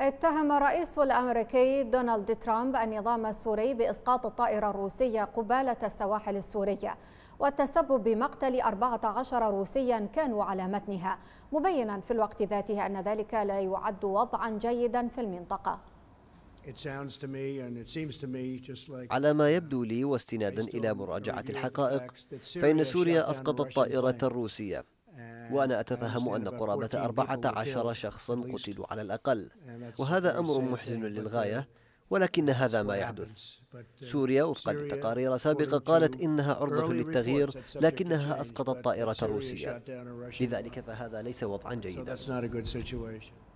اتهم الرئيس الامريكي دونالد ترامب النظام السوري باسقاط الطائره الروسيه قباله السواحل السوريه والتسبب بمقتل 14 روسيا كانوا على متنها مبينا في الوقت ذاته ان ذلك لا يعد وضعا جيدا في المنطقه على ما يبدو لي واستنادا الى مراجعه الحقائق فان سوريا اسقطت الطائره الروسيه وأنا أتفهم أن قرابة 14 شخصا قتلوا على الأقل وهذا أمر محزن للغاية ولكن هذا ما يحدث uh, سوريا وفقا لتقارير سابقة قالت إنها عرضة للتغيير لكنها أسقطت uh, طائرة روسية لذلك فهذا ليس وضعا جيدا